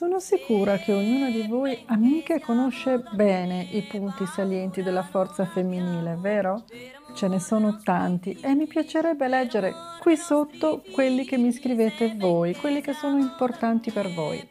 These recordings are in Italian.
Sono sicura che ognuna di voi, amiche, conosce bene i punti salienti della forza femminile, vero? Ce ne sono tanti e mi piacerebbe leggere qui sotto quelli che mi scrivete voi, quelli che sono importanti per voi.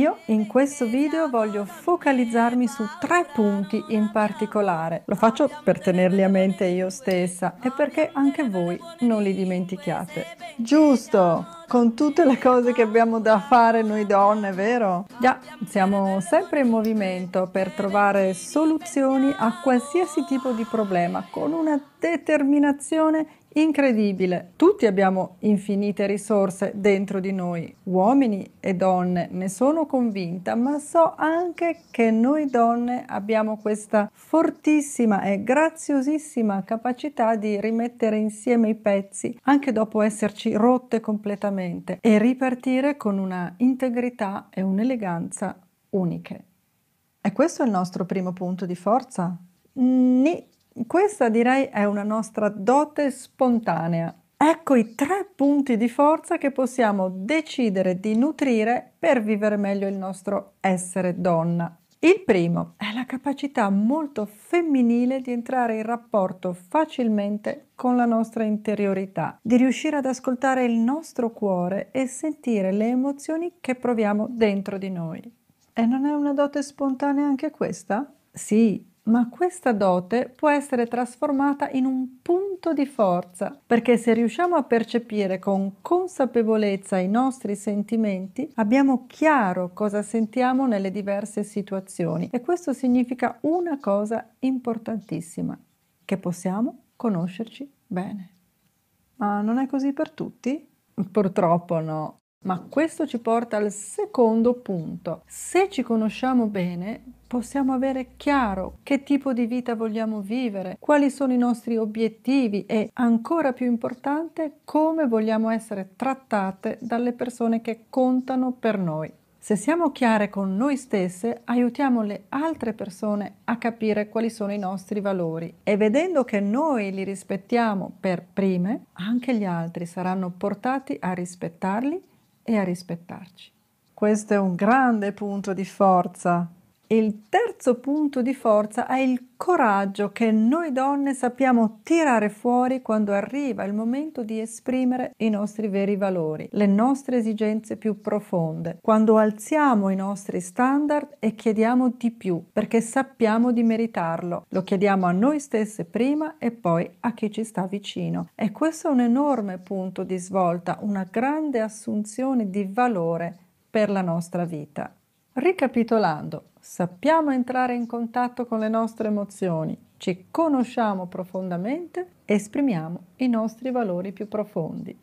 Io in questo video voglio focalizzarmi su tre punti in particolare. Lo faccio per tenerli a mente io stessa e perché anche voi non li dimentichiate. Giusto! Con tutte le cose che abbiamo da fare noi donne, vero? Già, siamo sempre in movimento per trovare soluzioni a qualsiasi tipo di problema con una determinazione Incredibile, tutti abbiamo infinite risorse dentro di noi, uomini e donne, ne sono convinta, ma so anche che noi donne abbiamo questa fortissima e graziosissima capacità di rimettere insieme i pezzi anche dopo esserci rotte completamente e ripartire con una integrità e un'eleganza uniche. E questo è il nostro primo punto di forza? Ni questa direi è una nostra dote spontanea. Ecco i tre punti di forza che possiamo decidere di nutrire per vivere meglio il nostro essere donna. Il primo è la capacità molto femminile di entrare in rapporto facilmente con la nostra interiorità, di riuscire ad ascoltare il nostro cuore e sentire le emozioni che proviamo dentro di noi. E non è una dote spontanea anche questa? Sì, ma questa dote può essere trasformata in un punto di forza, perché se riusciamo a percepire con consapevolezza i nostri sentimenti, abbiamo chiaro cosa sentiamo nelle diverse situazioni e questo significa una cosa importantissima, che possiamo conoscerci bene. Ma non è così per tutti? Purtroppo no. Ma questo ci porta al secondo punto. Se ci conosciamo bene, possiamo avere chiaro che tipo di vita vogliamo vivere, quali sono i nostri obiettivi e, ancora più importante, come vogliamo essere trattate dalle persone che contano per noi. Se siamo chiare con noi stesse, aiutiamo le altre persone a capire quali sono i nostri valori e vedendo che noi li rispettiamo per prime, anche gli altri saranno portati a rispettarli e a rispettarci. Questo è un grande punto di forza il terzo punto di forza è il coraggio che noi donne sappiamo tirare fuori quando arriva il momento di esprimere i nostri veri valori, le nostre esigenze più profonde, quando alziamo i nostri standard e chiediamo di più perché sappiamo di meritarlo. Lo chiediamo a noi stesse prima e poi a chi ci sta vicino. E questo è un enorme punto di svolta, una grande assunzione di valore per la nostra vita. Ricapitolando, sappiamo entrare in contatto con le nostre emozioni, ci conosciamo profondamente, e esprimiamo i nostri valori più profondi.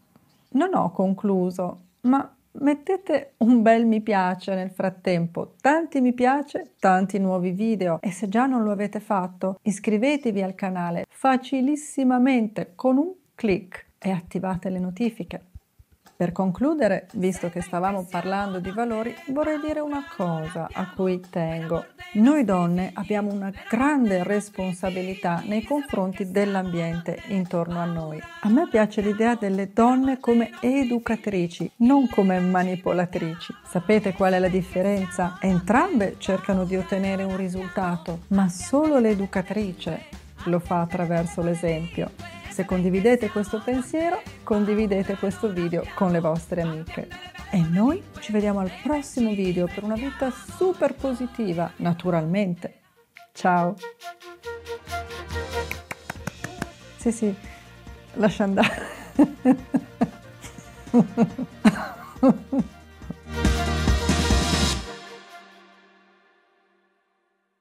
Non ho concluso, ma mettete un bel mi piace nel frattempo, tanti mi piace, tanti nuovi video e se già non lo avete fatto iscrivetevi al canale facilissimamente con un clic e attivate le notifiche. Per concludere, visto che stavamo parlando di valori, vorrei dire una cosa a cui tengo. Noi donne abbiamo una grande responsabilità nei confronti dell'ambiente intorno a noi. A me piace l'idea delle donne come educatrici, non come manipolatrici. Sapete qual è la differenza? Entrambe cercano di ottenere un risultato, ma solo l'educatrice lo fa attraverso l'esempio se condividete questo pensiero, condividete questo video con le vostre amiche. E noi ci vediamo al prossimo video per una vita super positiva, naturalmente. Ciao! Sì, sì, lascia andare.